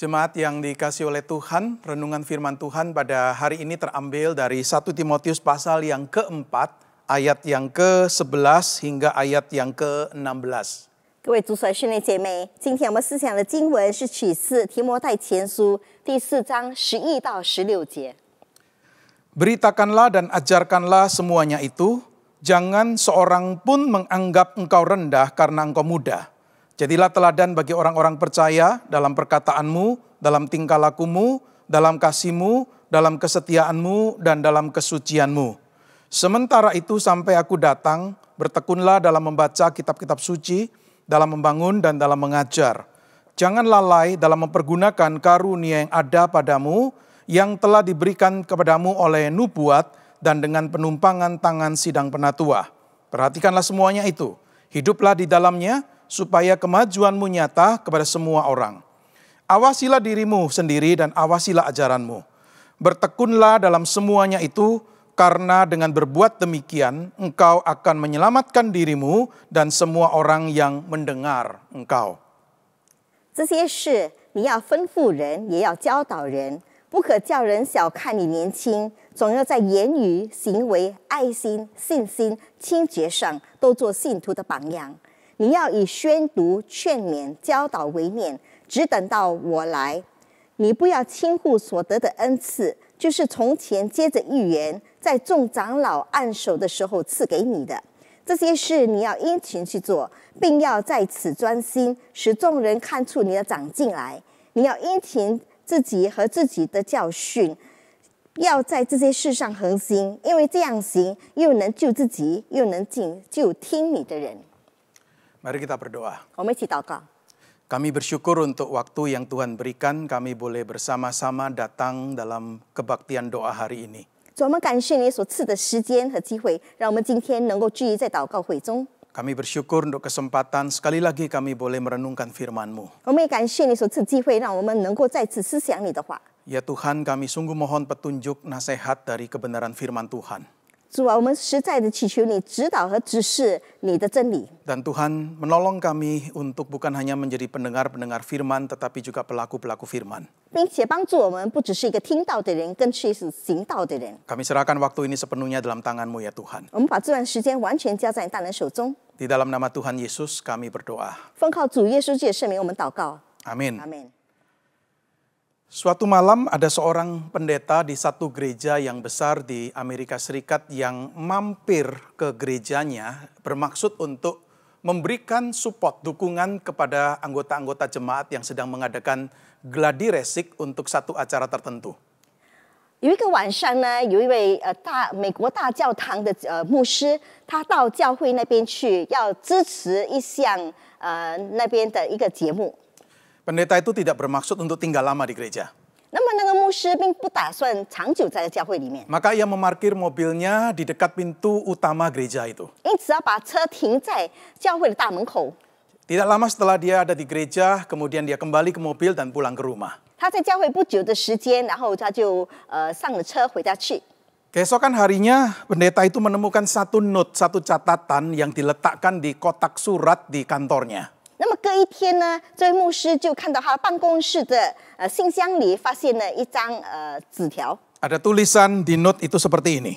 Jemaat yang dikasih oleh Tuhan, renungan firman Tuhan pada hari ini terambil dari 1 Timotius pasal yang keempat, ayat yang ke-11 hingga ayat yang ke-16. 各位主所训练姐妹，今天我们思想的经文是启示提摩太前书第四章十一到十六节。Beritakanlah dan ajarkanlah semuanya itu, jangan seorang pun menganggap engkau rendah karena engkau muda Jadilah teladan bagi orang-orang percaya dalam perkataanmu, dalam tingkah lakumu, dalam kasihmu, dalam kesetiaanmu, dan dalam kesucianmu. Sementara itu sampai aku datang, bertekunlah dalam membaca kitab-kitab suci, dalam membangun dan dalam mengajar. Jangan lalai dalam mempergunakan karunia yang ada padamu, yang telah diberikan kepadamu oleh nubuat dan dengan penumpangan tangan sidang penatua. Perhatikanlah semuanya itu. Hiduplah di dalamnya, supaya kemajuanmu nyata kepada semua orang. Awasilah dirimu sendiri dan awasilah ajaranmu. Bertekunlah dalam semuanya itu, karena dengan berbuat demikian engkau akan menyelamatkan dirimu dan semua orang yang mendengar engkau. 这些事你要吩咐人，也要教导人，不可叫人小看你年轻，总要在言语、行为、爱心、信心、清洁上都做信徒的榜样。你要以宣读、劝勉、教导为念，只等到我来。你不要轻忽所得的恩赐，就是从前接着预言，在众长老按手的时候赐给你的这些事，你要殷勤去做，并要在此专心，使众人看出你的长进来。你要殷勤自己和自己的教训，要在这些事上恒心，因为这样行，又能救自己，又能救听你的人。Mari kita berdoa. Kami bersyukur untuk waktu yang Tuhan berikan, kami boleh bersama-sama datang dalam kebaktian doa hari ini. Kami bersyukur untuk kesempatan sekali lagi kami boleh merenungkan firman-Mu. Ya Tuhan, kami sungguh mohon petunjuk nasihat dari kebenaran firman Tuhan. 主啊，我们实在的祈求你指导和指示你的真理。Dan Tuhan menolong kami untuk bukan hanya menjadi pendengar-pendengar firman, tetapi juga pelaku-pelaku firman. 并且帮助我们不只是一个听到的人，更是行道的人。Kami serahkan waktu ini sepenuhnya dalam tanganmu ya Tuhan. 我们把这段时间完全交在你大人手中。Di dalam nama Tuhan Yesus kami berdoa. Suatu malam ada seorang pendeta di satu gereja yang besar di Amerika Serikat yang mampir ke gerejanya bermaksud untuk memberikan support dukungan kepada anggota-anggota jemaat yang sedang mengadakan gladi resik untuk satu acara tertentu. 有一个晚上呢，有一位呃大美国大教堂的呃牧师，他到教会那边去，要支持一项呃那边的一个节目。pendeta itu tidak bermaksud untuk tinggal lama di gereja. Maka ia memarkir mobilnya di dekat pintu utama gereja itu. Tidak lama setelah dia ada di gereja, kemudian dia kembali ke mobil dan pulang ke rumah. Keesokan harinya, pendeta itu menemukan satu note, satu catatan yang diletakkan di kotak surat di kantornya. 那么隔一天呢，这位牧师就看到他办公室的呃信箱里发现了一张呃纸条。Ada tulisan di note itu seperti ini.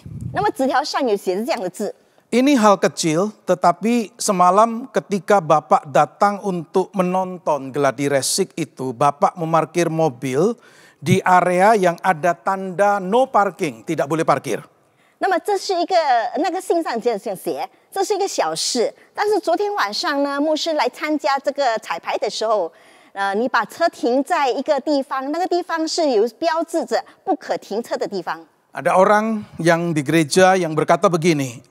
ini. hal kecil, tetapi semalam ketika Bapak datang untuk menonton geladi resik itu, Bapak memarkir mobil di area yang ada tanda no parking, tidak boleh parkir. 那么这是一个那个信上这样写。这是一个小事，但是昨天晚上呢，牧师来参加这个彩排的时候，呃，你把车停在一个地方，那个地方是有标志着不可停车的地方。Ada orang yang di gereja yang berkata begini,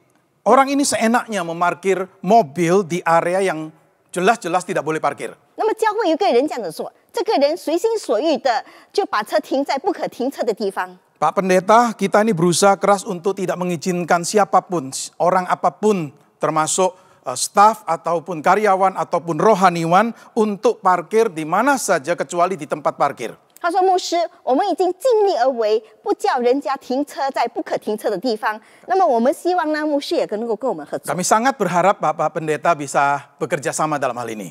orang ini seenaknya memarkir mobil di area yang jelas-jelas tidak boleh parkir。那么教会有个人这样子做，这个人随心所欲的就把车停在不可停车的地方。Pak Pendeta, kita ini berusaha keras untuk tidak mengizinkan siapapun, orang apapun, termasuk eh, staf ataupun karyawan ataupun rohaniwan untuk parkir di mana saja kecuali di tempat parkir. 他说：“牧师，我们已经尽力而为，不叫人家停车在不可停车的地方。那么我们希望呢，牧师也能够跟我们合作。” Kami sangat berharap Bapak Pendeta bisa bekerja sama dalam hal ini.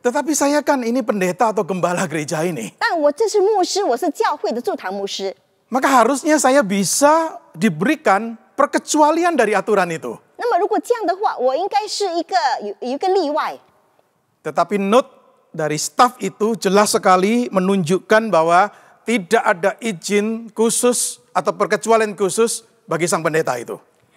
Tetapi saya kan ini pendeta atau gembala gereja ini. 但我这是牧师，我是教会的驻堂牧师。Maka harusnya saya bisa diberikan perkecualian dari aturan itu. 那么如果这样的话，我应该是一个有有一个例外。Tetapi note dari staff itu jelas sekali menunjukkan bahwa tidak ada izin khusus atau perkecualian khusus bagi sang pendeta itu.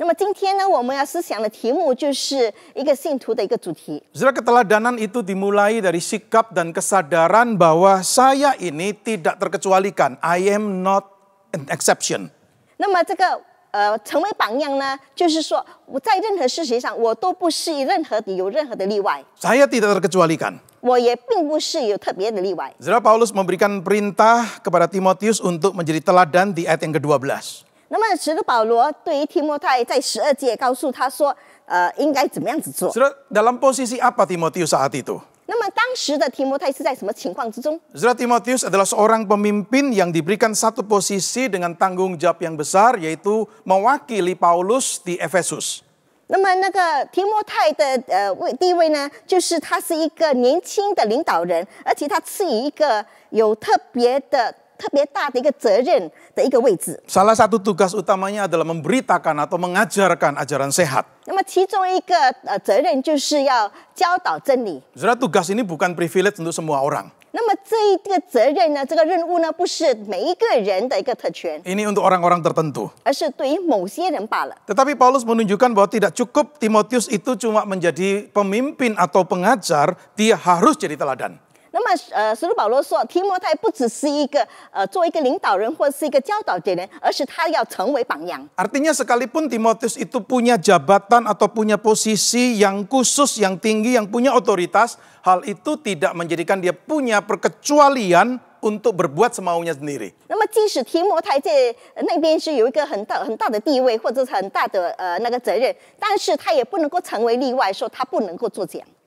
那么今天呢，我们要思想的题目就是一个信徒的一个主题。Saudara keteladanan itu dimulai dari sikap dan kesadaran bahwa saya ini tidak terkecualikan. I am not an exception. 那么这个呃，成为榜样呢，就是说我在任何事情上，我都不是任何的有任何的例外。Saya tidak terkecualikan. 我也并不是有特别的例外。Saudara Paulus memberikan perintah kepada Timotius untuk menjadi teladan di ayat yang ke-12. 那么，使徒保罗对于提摩太在十二节告诉他说：“呃，应该怎么样子做？”使徒在什么位置？提摩太在什么位置？那么当时的提摩太是在什么情况之中？使徒提摩太是带领一个年轻的领导人，而且他是一个有特别的。Salah satu tugas utamanya adalah memberitakan atau mengajarkan ajaran sehat. 那么其中一个呃责任就是要教导真理。Saudara tugas ini bukan privilege untuk semua orang. 那么这一个责任呢，这个任务呢，不是每一个人的一个特权。Ini untuk orang-orang tertentu. Tetapi Paulus menunjukkan bahwa tidak cukup Timotius itu cuma menjadi pemimpin atau pengajar, dia harus jadi teladan. 那么，呃，使徒保罗说，提摩太不只是一个，呃，作一个领导人或是一个教导的人，而是他要成为榜样。Artinya sekalipun Timotius itu punya jabatan atau punya posisi yang khusus yang tinggi yang punya otoritas, hal itu tidak menjadikan dia punya perkecualian untuk berbuat semaunya sendiri。那么，即使提摩太在那边是有一个很大很大的地位或者很大的呃那个责任，但是他也不能够成为例外，说他不能够做这样。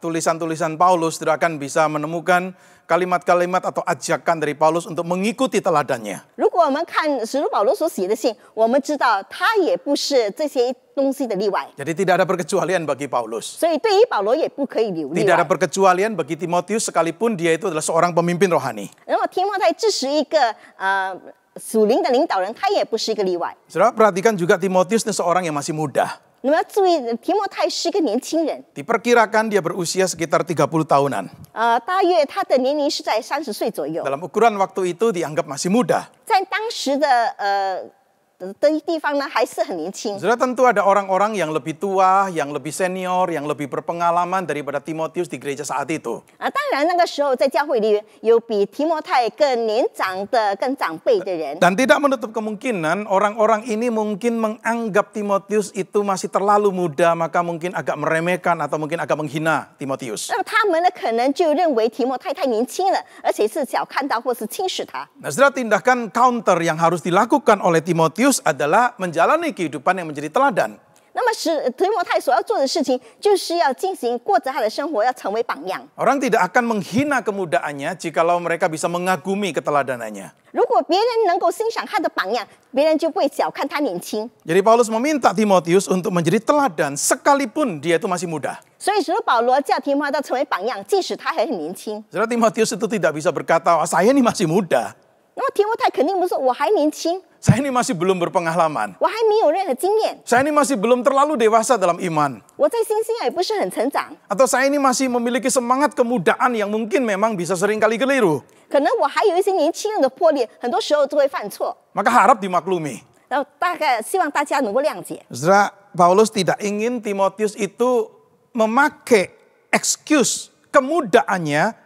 tulisan-tulisan Paulus, tidak akan bisa menemukan kalimat-kalimat atau ajakan dari Paulus untuk mengikuti teladannya. Jadi tidak ada perkecualian bagi Paulus. Tidak ada perkecualian bagi Timotius sekalipun dia itu adalah seorang pemimpin rohani. Sudah perhatikan juga Timotius ini seorang yang masih muda. 你们要注意，提莫泰是一个年轻人。Diperkirakan dia berusia sekitar 30 tahunan. Uh, ukuran waktu itu dianggap masih muda. 地方呢还是很年轻。Sudah tentu ada orang-orang yang lebih tua, yang lebih senior, yang lebih berpengalaman daripada Timotius di gereja saat itu. 啊，当然那个时候在教会里有比提摩太更年长的、更长辈的人。Dan tidak menutup kemungkinan orang-orang ini mungkin menganggap Timotius itu masih terlalu muda, maka mungkin agak meremehkan atau mungkin agak menghina Timotius. 那么他们呢，可能就认为提摩太太年轻了，而且是小看他或是轻视他。Nah, sudah tindakan counter yang harus dilakukan oleh Timotius Timotius adalah menjalani kehidupan yang menjadi teladan. Orang tidak akan menghina kemudaannya jikalau mereka bisa mengagumi keteladanannya. Jadi Paulus meminta Timotius untuk menjadi teladan sekalipun dia itu masih muda. Jadi Timotius itu tidak bisa berkata, "Saya ini masih muda." 那么提摩太肯定不是我还年轻。saya ini masih belum berpengalaman. Saya ini masih belum terlalu dewasa dalam iman. Atau saya ini masih memiliki semangat kemudaan yang mungkin memang bisa sering kali keliru. Maka harap dimaklumi. Saudara, Paulus tidak ingin Timotius itu memakai excuse kemudaannya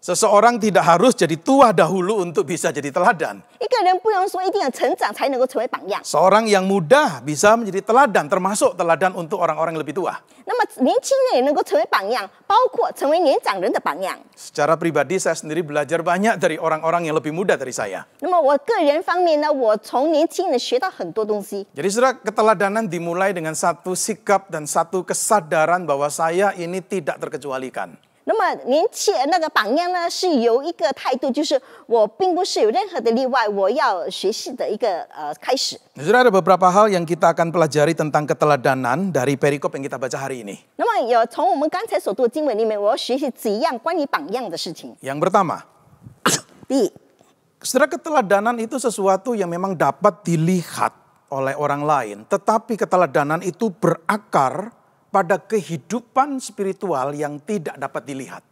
Seseorang tidak harus jadi tua dahulu untuk bisa jadi teladan. Seorang yang muda bisa menjadi teladan, termasuk teladan untuk orang-orang yang lebih tua. Secara pribadi saya sendiri belajar banyak dari orang-orang yang lebih muda dari saya. Jadi saudara, keteladanan dimulai dengan satu sikap dan satu kesadaran bahwa saya ini tidak terkecualikan. 那么年轻那个榜样呢，是由一个态度，就是我并不是有任何的例外，我要学习的一个呃开始。Sudah ada beberapa hal yang kita akan pelajari tentang keteladanan dari perikop yang kita baca hari ini. 那么有从我们刚才所读的经文里面，我要学习几样关于榜样的事情。Yang pertama，第一，Saudara keteladanan itu sesuatu yang memang dapat dilihat oleh orang lain, tetapi keteladanan itu berakar pada kehidupan spiritual yang tidak dapat dilihat.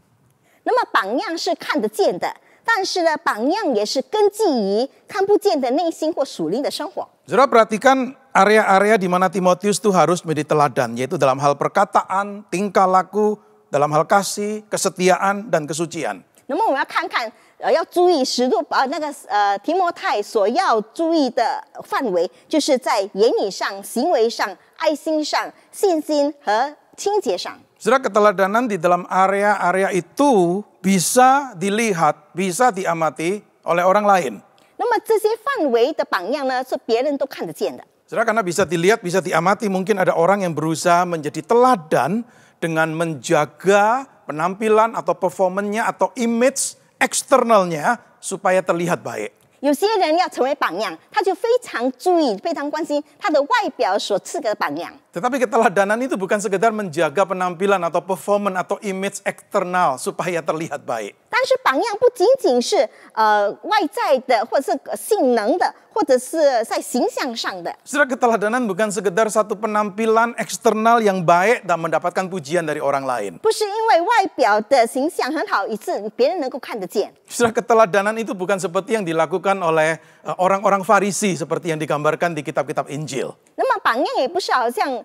那么榜样是看得见的，但是呢，榜样也是根基于看不见的内心或属灵的生活。Saudara perhatikan area-area di mana Timotius itu harus menjadi teladan, yaitu dalam hal perkataan, tingkah laku, dalam hal kasih, kesetiaan, dan kesucian. 那么我们要看看呃要注意十度呃那个呃提摩太所要注意的范围，就是在言语上、行为上、爱心上、信心和清洁上。Saudara keteladanan di dalam area-area itu bisa dilihat, bisa diamati oleh orang lain. 那么这些范围的榜样呢，是别人都看得见的。Saudara karena bisa dilihat, bisa diamati, mungkin ada orang yang berusaha menjadi teladan dengan menjaga penampilan atau performanya atau image eksternalnya supaya terlihat baik. Tetapi keteladanan itu bukan sekedar menjaga penampilan atau performance atau image eksternal supaya terlihat baik. 但是榜样不仅仅是呃外在的，或者是性能的，或者是在形象上的。Secara keteladanan bukan sekedar satu penampilan eksternal yang baik dan mendapatkan pujian dari orang lain. Tetapi keteladanan itu bukan seperti yang dilakukan oleh eh, orang-orang Farisi seperti yang digambarkan di kitab-kitab Injil. 那么榜样也不是好像。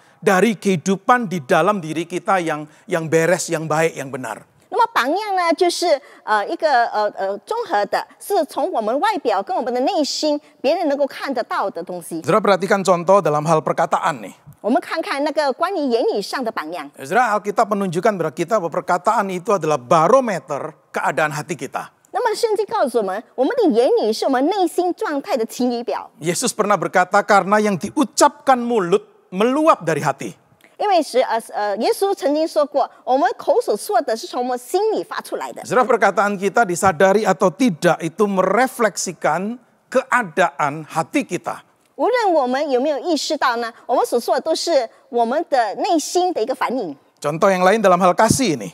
dari kehidupan di dalam diri kita yang yang beres, yang baik, yang benar. 那么榜样呢，就是呃一个呃呃综合的，是从我们外表跟我们的内心，别人能够看得到的东西。Saudara perhatikan contoh dalam hal perkataan nih. Alkitab menunjukkan bahwa kita bahwa perkataan itu adalah barometer keadaan hati kita. Yesus pernah berkata karena yang diucapkan mulut meluap dari hati. 因为是呃呃，耶稣曾经说过，我们口所说的是从我们心里发出来的。Saudara perkataan kita disadari atau tidak itu merefleksikan keadaan hati kita. yang lain dalam hal kasih ini.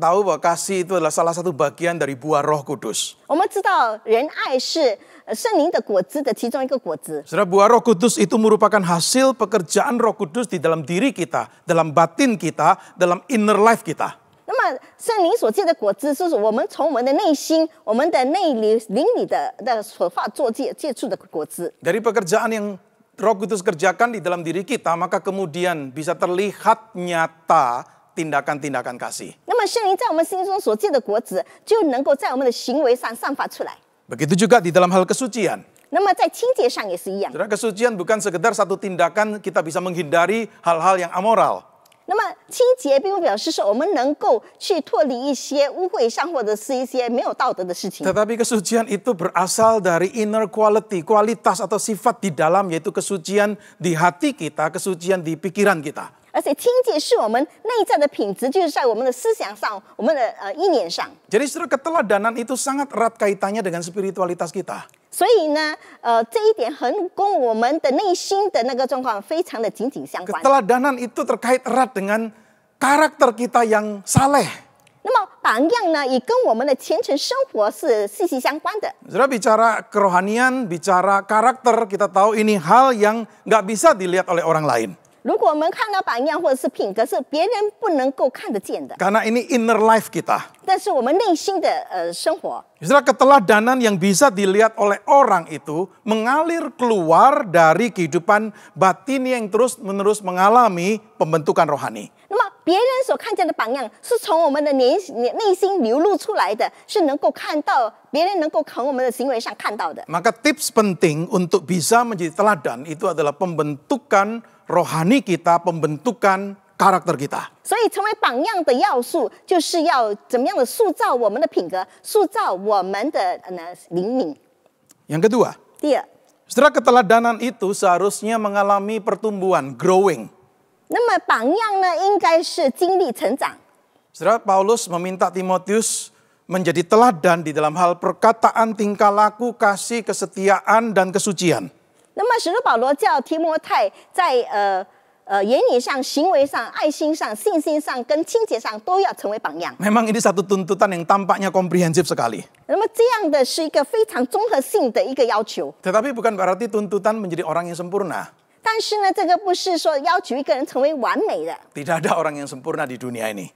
tahu bahwa kasih itu adalah salah satu bagian dari buah Roh Kudus. Saudara buah Roh Kudus itu merupakan hasil pekerjaan Roh Kudus di dalam diri kita, dalam batin kita, dalam inner life kita. 那么圣灵所结的果子，就是我们从我们的内心、我们的内里灵里的的所化作结结出的果子。Dari pekerjaan yang Roh Kudus kerjakan di dalam diri kita, maka kemudian bisa terlihat nyata tindakan-tindakan kasih. Begitu juga di dalam hal kesucian. Saudara kesucian bukan sekedar satu tindakan kita bisa menghindari hal-hal yang amoral. Tetapi kesucian itu berasal dari inner quality, kualitas atau sifat di dalam yaitu kesucian di hati kita, kesucian di pikiran kita. 而且清洁是我们内在的品质，就是在我们的思想上、我们的呃意念上。Jadi saudara keteladanan itu sangat erat kaitannya dengan spiritualitas kita. itu terkait erat dengan karakter kita yang saleh. bicara kerohanian, bicara karakter, kita tahu ini hal yang nggak bisa dilihat oleh orang lain. 如果我们看到榜样或者是品格，是别人不能够看得见的。Karena ini inner life kita. keteladanan yang bisa dilihat oleh orang itu mengalir keluar dari kehidupan batin yang terus-menerus mengalami pembentukan rohani. 那么别人所看见的榜样，是从我们的内内心流露出来的，是能够看到别人能够从我们的行为上看到的。Maka tips penting untuk bisa menjadi teladan itu adalah pembentukan rohani kita, pembentukan karakter kita. yang kedua. Setelah keteladanan itu seharusnya mengalami pertumbuhan, growing. Setelah Paulus meminta Timotius menjadi teladan di dalam hal perkataan, tingkah laku, kasih, kesetiaan, dan kesucian. 那么使徒保罗叫提摩太在呃。Uh, ini Memang ini satu tuntutan yang tampaknya komprehensif sekali. bukan berarti tuntutan menjadi orang yang sempurna. 但是呢，这个不是说要求一个人成为完美的。Tidak ada orang yang sempurna di dunia ini.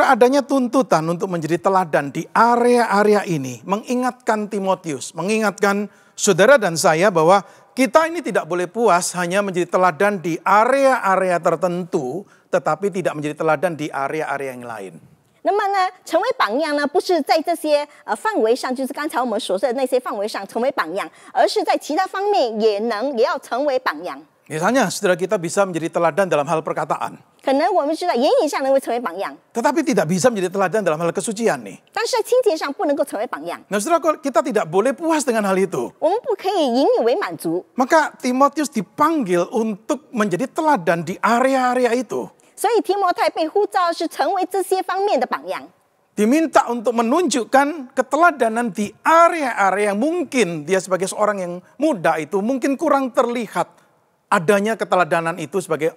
adanya tuntutan untuk menjadi teladan di area-area ini, mengingatkan Timotius, mengingatkan saudara dan saya bahwa kita ini tidak boleh puas hanya menjadi teladan di area-area tertentu, tetapi tidak menjadi teladan di area-area yang lain. 那么呢，成为榜样呢，不是在这些呃范围上，就是刚才我们所说的那些范围上成为榜样，而是在其他方面也能也要成为榜样。Misalnya, setelah kita bisa menjadi teladan dalam hal perkataan. 可能我们知道言语上能够成为榜样，tetapi tidak bisa menjadi teladan dalam hal kesucian nih。但是清洁上不能够成为榜样。Nah, saudara, kita tidak boleh puas dengan hal itu。我们不可以引以为满足。Maka Timotius dipanggil untuk menjadi teladan di area-area itu。所以提摩太被呼召是成为这些方面的榜样。Diminta untuk menunjukkan keteladanan di area-area yang mungkin dia sebagai seorang yang muda itu mungkin kurang terlihat adanya keteladanan itu sebagai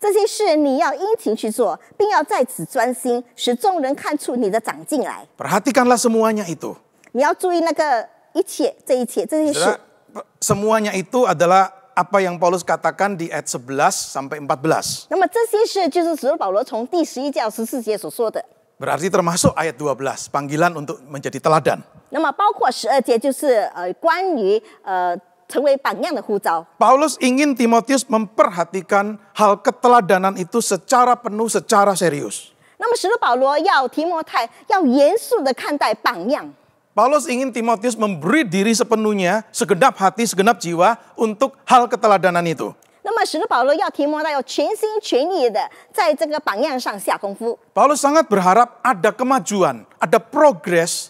这些事你要殷勤去做，并要在此专心，使众人看出你的长进来。Perhatikanlah semuanya itu。你要注意那个一切，这一切，这些事。Semuanya itu adalah apa yang Paulus katakan di ayat s e b e s a m p a i e m 那么这些事就是使徒保罗从第十一到十四节所说的。Berarti termasuk ayat d u panggilan untuk menjadi teladan。那么包括十二节就是呃关于呃。Paulus ingin Timotius memperhatikan hal keteladanan itu secara penuh, secara serius. Paulus ingin Timotius memberi diri sepenuhnya, segenap hati, segenap jiwa untuk hal keteladanan itu. Paulus sangat berharap ada kemajuan, ada progres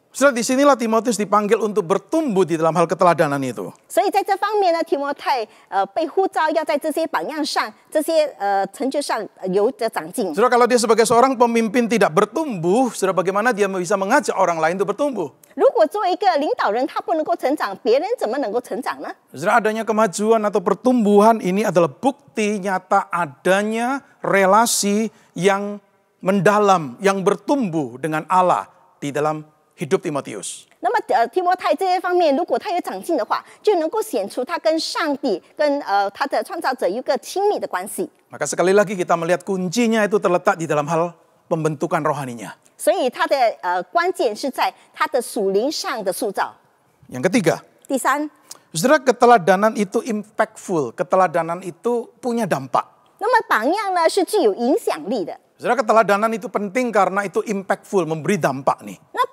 Setelah di sinilah Timotius dipanggil untuk bertumbuh di dalam hal keteladanan itu. Saudara, kalau dia sebagai seorang pemimpin tidak bertumbuh, saudara bagaimana dia bisa mengajak orang lain untuk bertumbuh? Saudara, adanya kemajuan atau pertumbuhan ini adalah bukti nyata adanya relasi yang mendalam, yang bertumbuh dengan Allah di dalam hidup Timotius. sekali lagi kita melihat kuncinya itu terletak di dalam hal pembentukan rohaninya. yang ketiga. 第三。Saudara keteladanan itu impactful, keteladanan itu punya dampak. 那么榜样呢是具有影响力的。Saudara keteladanan itu penting karena itu impactful, memberi dampak nih. Nah,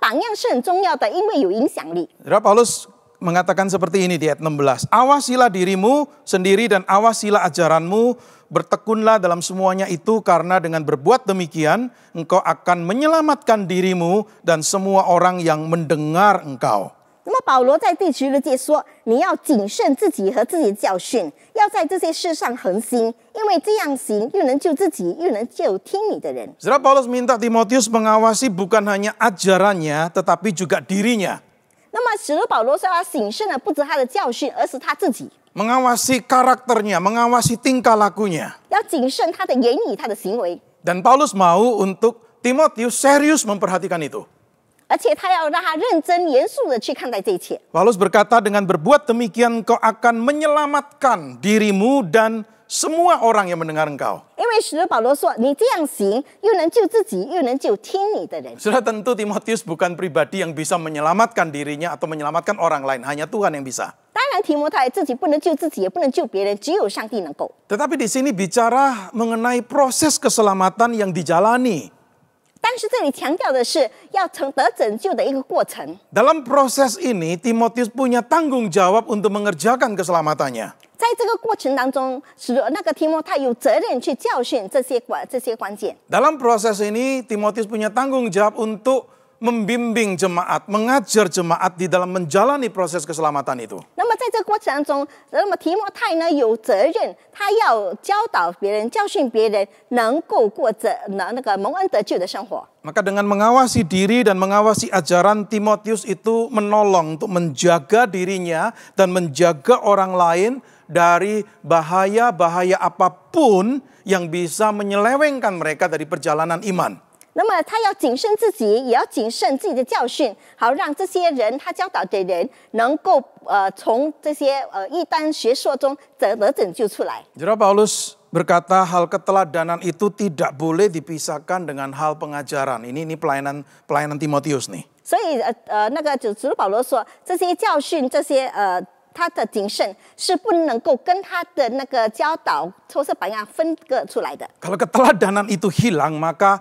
Saudara Paulus mengatakan seperti ini di ayat 16. Awasilah dirimu sendiri dan awasilah ajaranmu, bertekunlah dalam semuanya itu karena dengan berbuat demikian engkau akan menyelamatkan dirimu dan semua orang yang mendengar engkau. 那么保罗在第十六节说：“你要谨慎自己和自己教训，要在这些事上恒心，因为这样行又能救自己，又能救听你的人。” Saudara Paulus minta Timotius mengawasi bukan hanya ajarannya, tetapi juga dirinya. 那么使徒保罗说，他谨慎的不止他的教训，而是他自己。Mengawasi karakternya, mengawasi tingkah lakunya. 要谨慎他的言语，他的行为。Dan Paulus mau untuk Timotius serius memperhatikan itu. Paulus berkata dengan berbuat demikian kau akan menyelamatkan dirimu dan semua orang yang mendengar engkau. Sudah tentu Timotius bukan pribadi yang bisa menyelamatkan dirinya atau menyelamatkan orang lain, hanya Tuhan yang bisa. Tetapi di sini bicara mengenai proses keselamatan yang dijalani. 但是这里强调的是要成得拯救的一个过程。Dalam proses ini Timotius punya tanggung jawab untuk mengerjakan keselamatannya. 在这个过程当中，使那个提摩太有责任去教训这些关这些关键。Dalam proses ini Timotius punya tanggung jawab untuk membimbing jemaat, mengajar jemaat di dalam menjalani proses keselamatan itu. Maka dengan mengawasi diri dan mengawasi ajaran Timotius itu menolong untuk menjaga dirinya dan menjaga orang lain dari bahaya-bahaya apapun yang bisa menyelewengkan mereka dari perjalanan iman. 那么他要谨慎自己，也要谨慎自己的教训，好让这些人他教导的人能够呃从这些呃一般学说中得得拯救出来。Jema Paulus berkata, hal keteladanan itu tidak boleh dipisahkan dengan hal pengajaran. Ini ini pelayan pelayan Timotius nih. Jadi, 那个主主保罗说，这些教训，这些呃，他的谨慎是不能够跟他的那个教导、措施榜样分割出来的。Kalau keteladanan itu hilang, maka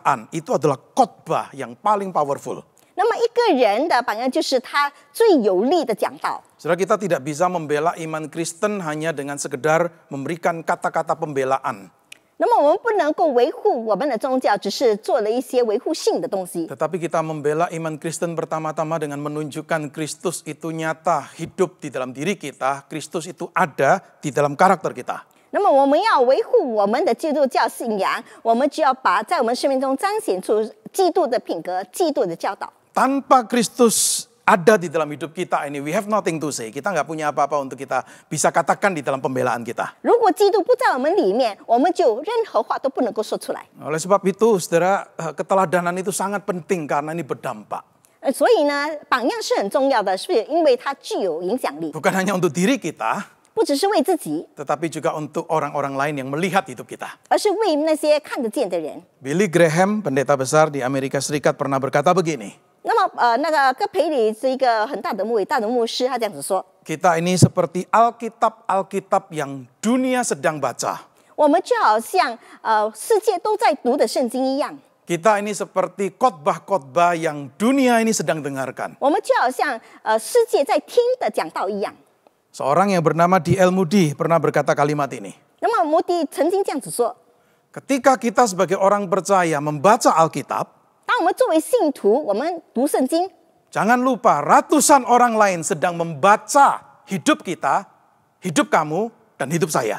penderitaan itu adalah khotbah yang paling powerful. Sudah kita tidak bisa membela iman Kristen hanya dengan sekedar memberikan kata-kata pembelaan. Tetapi kita membela iman Kristen pertama-tama dengan menunjukkan Kristus itu nyata hidup di dalam diri kita, Kristus itu ada di dalam karakter kita. 那么我们要维护我们的基督教信仰，我们就要把在我们生命中彰显出基督的品格、基督的教导。Tanpa Kristus ada di dalam hidup kita ini, we have nothing to say. Kita nggak punya apa-apa untuk kita bisa katakan di dalam pembelaan kita. Oleh sebab itu, saudara, eh, keteladanan itu sangat penting karena ini berdampak. 所以呢，榜样是很重要的，是因为它具有影响力。Bukan hanya untuk diri kita, 不只是为自己，tetapi juga untuk orang-orang lain yang melihat hidup kita. Billy Graham, pendeta besar di Amerika Serikat pernah berkata begini. ini seperti Alkitab Alkitab yang dunia sedang baca. Kita ini seperti khotbah-khotbah yang dunia ini sedang dengarkan. 我们就好像呃世界在听的讲道一样。Seorang yang bernama D.L. Moody pernah berkata kalimat ini. Ketika kita sebagai orang percaya membaca Alkitab, jangan lupa ratusan orang lain sedang membaca hidup kita, hidup kamu, dan hidup saya.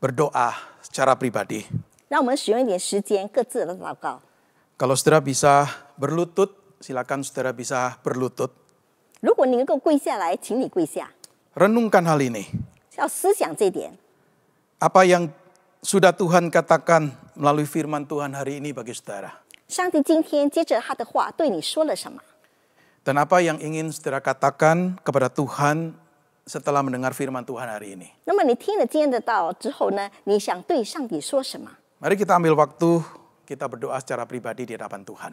berdoa secara pribadi. Kalau saudara bisa berlutut, silakan saudara bisa berlutut. Renungkan hal ini. Apa yang sudah Tuhan katakan melalui firman Tuhan hari ini bagi saudara? Dan apa yang ingin saudara katakan kepada Tuhan setelah mendengar firman Tuhan hari ini. Mari kita ambil waktu kita berdoa secara pribadi di hadapan Tuhan.